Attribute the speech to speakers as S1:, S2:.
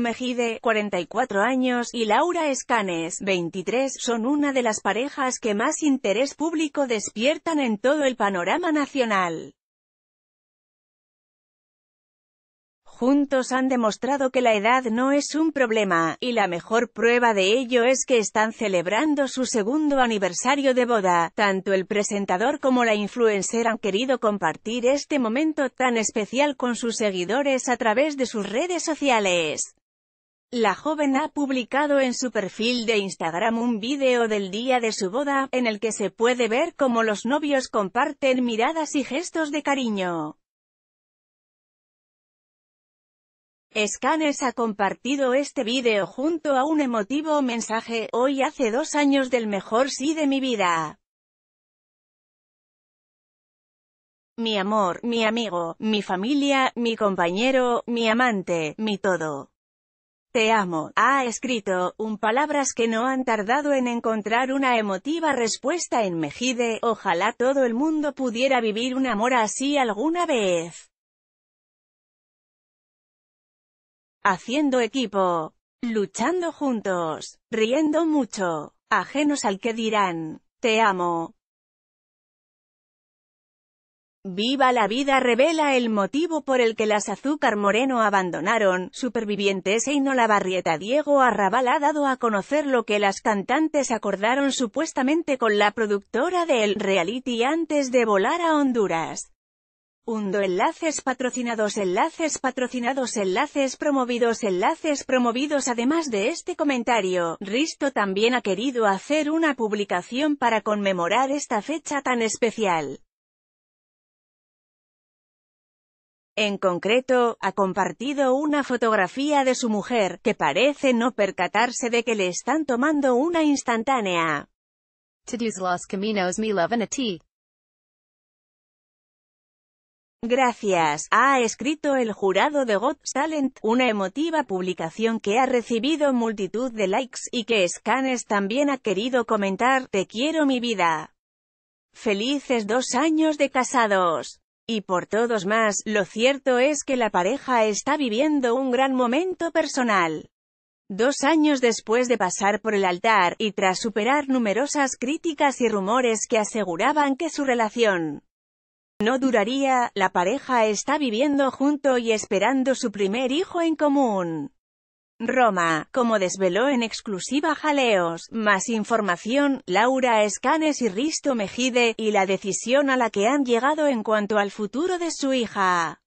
S1: Mejide, 44 años, y Laura Escanes, 23, son una de las parejas que más interés público despiertan en todo el panorama nacional. juntos han demostrado que la edad no es un problema, y la mejor prueba de ello es que están celebrando su segundo aniversario de boda. Tanto el presentador como la influencer han querido compartir este momento tan especial con sus seguidores a través de sus redes sociales. La joven ha publicado en su perfil de Instagram un vídeo del día de su boda, en el que se puede ver cómo los novios comparten miradas y gestos de cariño. Scanes ha compartido este vídeo junto a un emotivo mensaje, hoy hace dos años del mejor sí de mi vida. Mi amor, mi amigo, mi familia, mi compañero, mi amante, mi todo. Te amo, ha escrito, un palabras que no han tardado en encontrar una emotiva respuesta en Mejide, ojalá todo el mundo pudiera vivir un amor así alguna vez. Haciendo equipo, luchando juntos, riendo mucho, ajenos al que dirán, te amo, Viva la vida revela el motivo por el que las Azúcar Moreno abandonaron, Supervivientes e Barrieta Diego Arrabal ha dado a conocer lo que las cantantes acordaron supuestamente con la productora del reality antes de volar a Honduras. Undo enlaces patrocinados enlaces patrocinados enlaces promovidos enlaces promovidos Además de este comentario, Risto también ha querido hacer una publicación para conmemorar esta fecha tan especial. En concreto, ha compartido una fotografía de su mujer, que parece no percatarse de que le están tomando una instantánea. Gracias, ha escrito el jurado de Got Talent, una emotiva publicación que ha recibido multitud de likes y que Scanes también ha querido comentar, te quiero mi vida. Felices dos años de casados y por todos más, lo cierto es que la pareja está viviendo un gran momento personal. Dos años después de pasar por el altar, y tras superar numerosas críticas y rumores que aseguraban que su relación no duraría, la pareja está viviendo junto y esperando su primer hijo en común. Roma, como desveló en exclusiva Jaleos. Más información, Laura Escanes y Risto Mejide, y la decisión a la que han llegado en cuanto al futuro de su hija.